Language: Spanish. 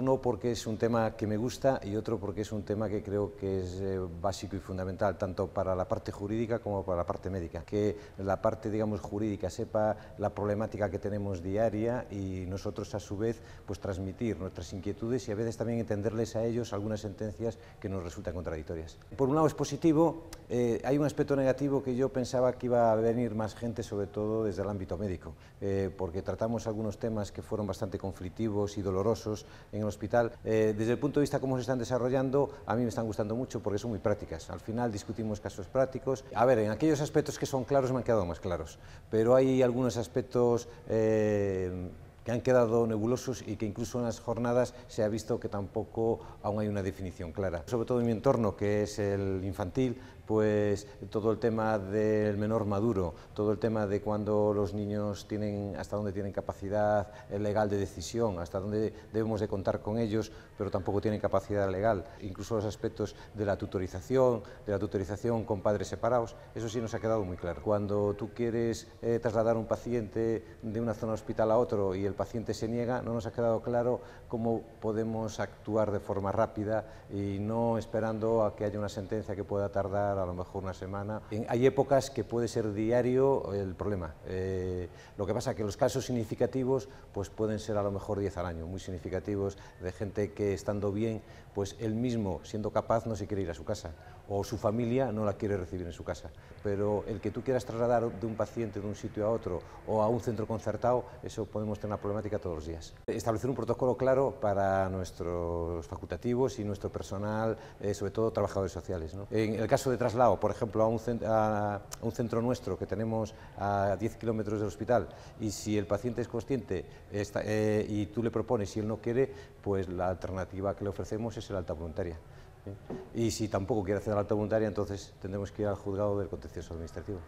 Uno porque es un tema que me gusta y otro porque es un tema que creo que es eh, básico y fundamental, tanto para la parte jurídica como para la parte médica. Que la parte, digamos, jurídica sepa la problemática que tenemos diaria y nosotros, a su vez, pues transmitir nuestras inquietudes y a veces también entenderles a ellos algunas sentencias que nos resultan contradictorias. Por un lado es positivo, eh, hay un aspecto negativo que yo pensaba que iba a venir más gente, sobre todo desde el ámbito médico, eh, porque tratamos algunos temas que fueron bastante conflictivos y dolorosos en hospital, eh, desde el punto de vista cómo se están desarrollando, a mí me están gustando mucho porque son muy prácticas. Al final discutimos casos prácticos. A ver, en aquellos aspectos que son claros me han quedado más claros, pero hay algunos aspectos... Eh, que han quedado nebulosos y que incluso en las jornadas se ha visto que tampoco aún hay una definición clara. Sobre todo en mi entorno, que es el infantil, pues todo el tema del menor maduro, todo el tema de cuando los niños tienen, hasta dónde tienen capacidad legal de decisión, hasta dónde debemos de contar con ellos, pero tampoco tienen capacidad legal. Incluso los aspectos de la tutorización, de la tutorización con padres separados, eso sí nos ha quedado muy claro. Cuando tú quieres eh, trasladar un paciente de una zona hospital a otro y el paciente se niega, no nos ha quedado claro cómo podemos actuar de forma rápida y no esperando a que haya una sentencia que pueda tardar a lo mejor una semana. Hay épocas que puede ser diario el problema. Eh, lo que pasa es que los casos significativos pues pueden ser a lo mejor 10 al año, muy significativos, de gente que estando bien, pues él mismo siendo capaz no se quiere ir a su casa o su familia no la quiere recibir en su casa. Pero el que tú quieras trasladar de un paciente de un sitio a otro o a un centro concertado, eso podemos tener una problemática todos los días. Establecer un protocolo claro para nuestros facultativos y nuestro personal, eh, sobre todo trabajadores sociales. En el caso de traslado, por ejemplo, a un, centro nuestro que tenemos a 10 kilómetros del hospital y si el paciente es consciente eh, y tú le propones y él no quiere, pues la alternativa que le ofrecemos es el alta voluntaria. Y si tampoco quiere hacer la alta voluntaria, entonces tendremos que ir al juzgado del contencioso administrativo.